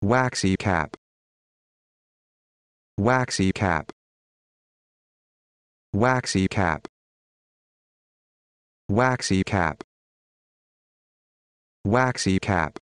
waxy cap waxy cap waxy cap waxy cap waxy cap